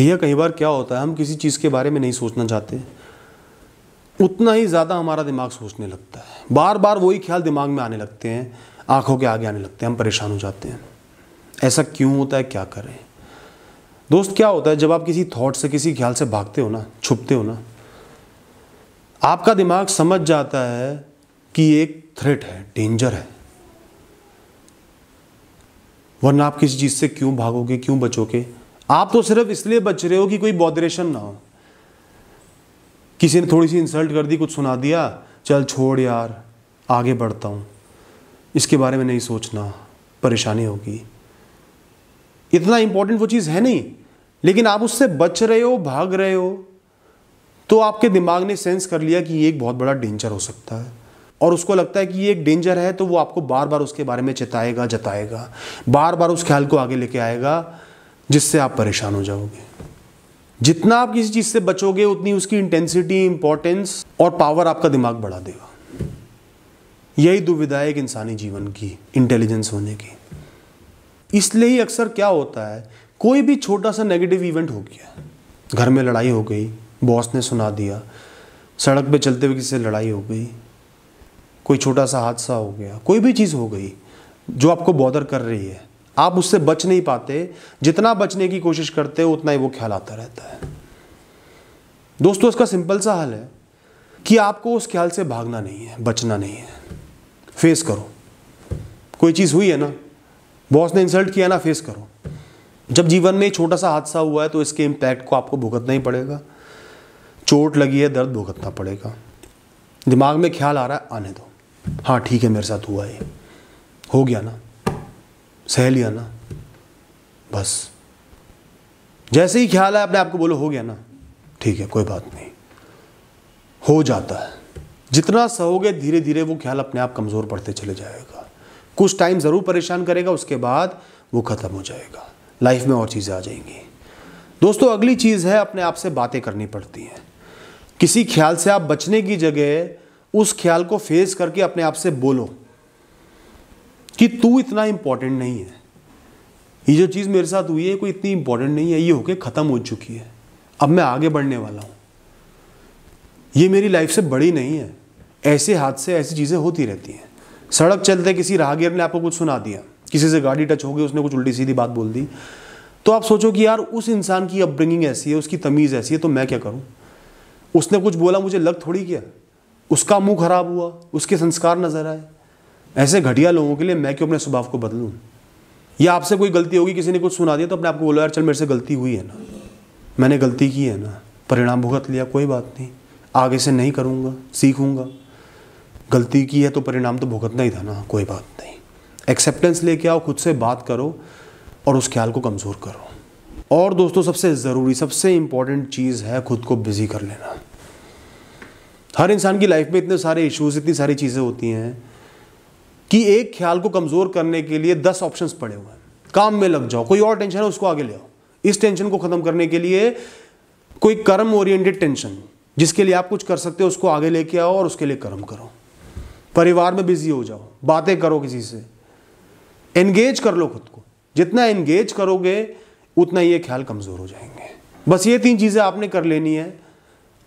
भैया कई बार क्या होता है हम किसी चीज़ के बारे में नहीं सोचना चाहते उतना ही ज़्यादा हमारा दिमाग सोचने लगता है बार बार वही ख्याल दिमाग में आने लगते हैं आंखों के आगे आने लगते हैं हम परेशान हो जाते हैं ऐसा क्यों होता है क्या करें दोस्त क्या होता है जब आप किसी थॉट से किसी ख्याल से भागते हो ना छुपते हो ना आपका दिमाग समझ जाता है कि एक थ्रेट है डेंजर है वरना आप किसी चीज़ से क्यों भागोगे क्यों बचोगे आप तो सिर्फ इसलिए बच रहे हो कि कोई बॉदरेशन ना हो किसी ने थोड़ी सी इंसल्ट कर दी कुछ सुना दिया चल छोड़ यार आगे बढ़ता हूं इसके बारे में नहीं सोचना परेशानी होगी इतना इंपॉर्टेंट वो चीज़ है नहीं लेकिन आप उससे बच रहे हो भाग रहे हो तो आपके दिमाग ने सेंस कर लिया कि ये एक बहुत बड़ा डेंजर हो सकता है और उसको लगता है कि ये एक डेंजर है तो वो आपको बार बार उसके बारे में चेताएगा जताएगा बार बार उस ख्याल को आगे लेके आएगा जिससे आप परेशान हो जाओगे जितना आप किसी चीज़ से बचोगे उतनी उसकी इंटेंसिटी इंपॉर्टेंस और पावर आपका दिमाग बढ़ा देगा यही दुविधा है एक इंसानी जीवन की इंटेलिजेंस होने की इसलिए ही अक्सर क्या होता है कोई भी छोटा सा नेगेटिव इवेंट हो गया घर में लड़ाई हो गई बॉस ने सुना दिया सड़क पे चलते हुए किसी से लड़ाई हो गई कोई छोटा सा हादसा हो गया कोई भी चीज़ हो गई जो आपको बॉदर कर रही है आप उससे बच नहीं पाते जितना बचने की कोशिश करते हो उतना ही वो ख्याल आता रहता है दोस्तों इसका सिंपल सा हल है कि आपको उस ख्याल से भागना नहीं है बचना नहीं है फेस करो कोई चीज़ हुई है ना बॉस ने इंसल्ट किया ना फेस करो जब जीवन में छोटा सा हादसा हुआ है तो इसके इंपैक्ट को आपको भुगतना ही पड़ेगा चोट लगी है दर्द भुगतना पड़ेगा दिमाग में ख्याल आ रहा है आने दो हाँ ठीक है मेरे साथ हुआ ये हो गया ना सह लिया ना बस जैसे ही ख्याल है अपने आप को बोलो हो गया ना ठीक है कोई बात नहीं हो जाता है जितना सहोगे धीरे धीरे वो ख्याल अपने आप कमज़ोर पड़ते चले जाएगा कुछ टाइम ज़रूर परेशान करेगा उसके बाद वो ख़त्म हो जाएगा लाइफ में और चीज़ें आ जाएंगी दोस्तों अगली चीज़ है अपने आप से बातें करनी पड़ती हैं किसी ख्याल से आप बचने की जगह उस ख्याल को फेस करके अपने आप से बोलो कि तू इतना इंपॉर्टेंट नहीं है ये जो चीज़ मेरे साथ हुई है कोई इतनी इंपॉर्टेंट नहीं है ये होके ख़त्म हो चुकी है अब मैं आगे बढ़ने वाला हूं ये मेरी लाइफ से बड़ी नहीं है ऐसे हाथ से ऐसी चीज़ें होती रहती हैं सड़क चलते किसी राहगीर ने आपको कुछ सुना दिया किसी से गाड़ी टच हो गई उसने कुछ उल्टी सीधी बात बोल दी तो आप सोचो कि यार उस इंसान की अपब्रिंगिंग ऐसी है उसकी तमीज़ ऐसी है तो मैं क्या करूं उसने कुछ बोला मुझे लग थोड़ी क्या उसका मुंह खराब हुआ उसके संस्कार नज़र आए ऐसे घटिया लोगों के लिए मैं क्यों अपने स्वभाव को बदलूँ या आपसे कोई गलती होगी किसी ने कुछ सुना दिया तो अपने आपको बोलो यार चल मेरे से गलती हुई है ना मैंने गलती की है ना परिणाम भुगत लिया कोई बात नहीं आगे से नहीं करूँगा सीखूँगा गलती की है तो परिणाम तो भुगतना ही था ना कोई बात नहीं एक्सेप्टेंस लेके आओ खुद से बात करो और उस ख्याल को कमज़ोर करो और दोस्तों सबसे ज़रूरी सबसे इम्पॉर्टेंट चीज़ है खुद को बिज़ी कर लेना हर इंसान की लाइफ में इतने सारे इश्यूज इतनी सारी चीज़ें होती हैं कि एक ख्याल को कमज़ोर करने के लिए दस ऑप्शंस पड़े हुए हैं काम में लग जाओ कोई और टेंशन है उसको आगे ले आओ इस टेंशन को ख़त्म करने के लिए कोई कर्म ओरिएंटेड टेंशन जिसके लिए आप कुछ कर सकते हो उसको आगे लेके आओ और उसके लिए कर्म करो परिवार में बिजी हो जाओ बातें करो किसी से एंगेज कर लो खुद को जितना एंगेज करोगे उतना ये ख्याल कमज़ोर हो जाएंगे बस ये तीन चीज़ें आपने कर लेनी है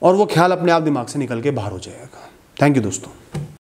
और वो ख्याल अपने आप दिमाग से निकल के बाहर हो जाएगा थैंक यू दोस्तों